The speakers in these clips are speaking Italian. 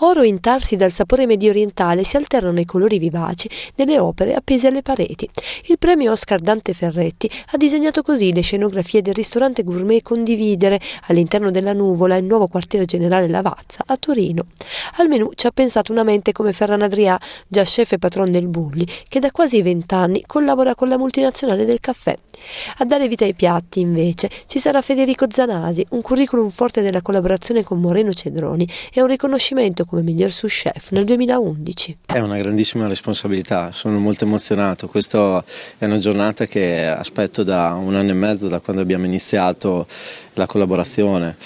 Oro e intarsi dal sapore mediorientale si alternano ai colori vivaci delle opere appese alle pareti. Il premio Oscar Dante Ferretti ha disegnato così le scenografie del ristorante gourmet Condividere all'interno della nuvola, il nuovo quartiere generale Lavazza a Torino. Al menù ci ha pensato una mente come Ferran Adrià, già chef e patron del Bulli, che da quasi vent'anni collabora con la multinazionale del caffè. A dare vita ai piatti, invece, ci sarà Federico Zanasi, un curriculum forte della collaborazione con Moreno Cedroni e un riconoscimento come miglior sous chef nel 2011. È una grandissima responsabilità, sono molto emozionato, questa è una giornata che aspetto da un anno e mezzo, da quando abbiamo iniziato la collaborazione.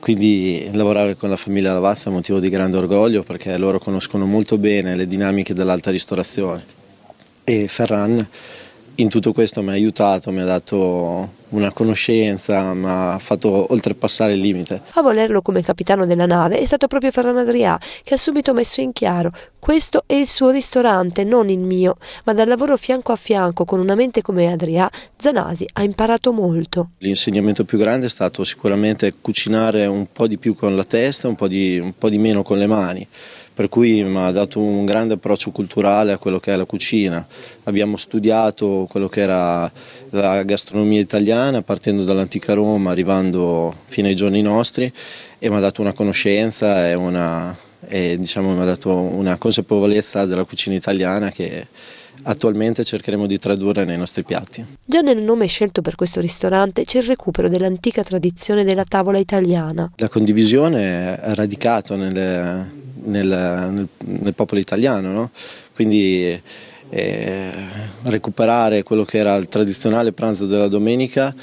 Quindi lavorare con la famiglia Lavazza è motivo di grande orgoglio perché loro conoscono molto bene le dinamiche dell'alta ristorazione e Ferran in tutto questo mi ha aiutato, mi ha dato una conoscenza, mi ha fatto oltrepassare il limite. A volerlo come capitano della nave è stato proprio Ferran Adrià, che ha subito messo in chiaro: questo è il suo ristorante, non il mio. Ma dal lavoro fianco a fianco con una mente come Adrià, Zanasi ha imparato molto. L'insegnamento più grande è stato sicuramente cucinare un po' di più con la testa, un po' di, un po di meno con le mani per cui mi ha dato un grande approccio culturale a quello che è la cucina. Abbiamo studiato quello che era la gastronomia italiana partendo dall'antica Roma, arrivando fino ai giorni nostri e mi ha dato una conoscenza e, una, e diciamo, mi ha dato una consapevolezza della cucina italiana che attualmente cercheremo di tradurre nei nostri piatti. Già nel nome scelto per questo ristorante c'è il recupero dell'antica tradizione della tavola italiana. La condivisione è radicata nelle, nel, nel, nel popolo italiano. No? Quindi eh, recuperare quello che era il tradizionale pranzo della domenica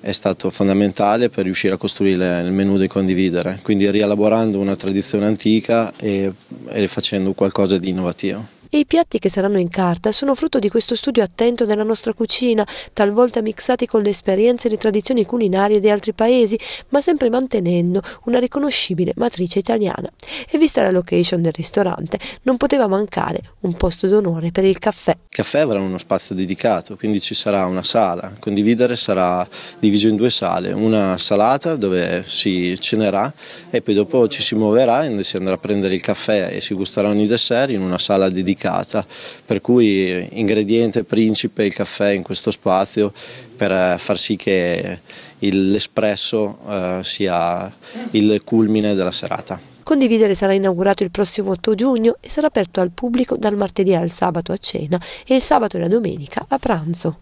è stato fondamentale per riuscire a costruire il menù da condividere, quindi rielaborando una tradizione antica e, e facendo qualcosa di innovativo e i piatti che saranno in carta sono frutto di questo studio attento della nostra cucina, talvolta mixati con le esperienze e le tradizioni culinarie di altri paesi, ma sempre mantenendo una riconoscibile matrice italiana. E vista la location del ristorante, non poteva mancare un posto d'onore per il caffè. Il caffè avrà uno spazio dedicato, quindi ci sarà una sala. Condividere sarà diviso in due sale, una salata dove si cenerà e poi dopo ci si muoverà e si andrà a prendere il caffè e si gusteranno i dessert in una sala dedicata delicata, per cui eh, ingrediente principe il caffè in questo spazio per eh, far sì che l'espresso eh, sia il culmine della serata. Condividere sarà inaugurato il prossimo 8 giugno e sarà aperto al pubblico dal martedì al sabato a cena e il sabato e la domenica a pranzo.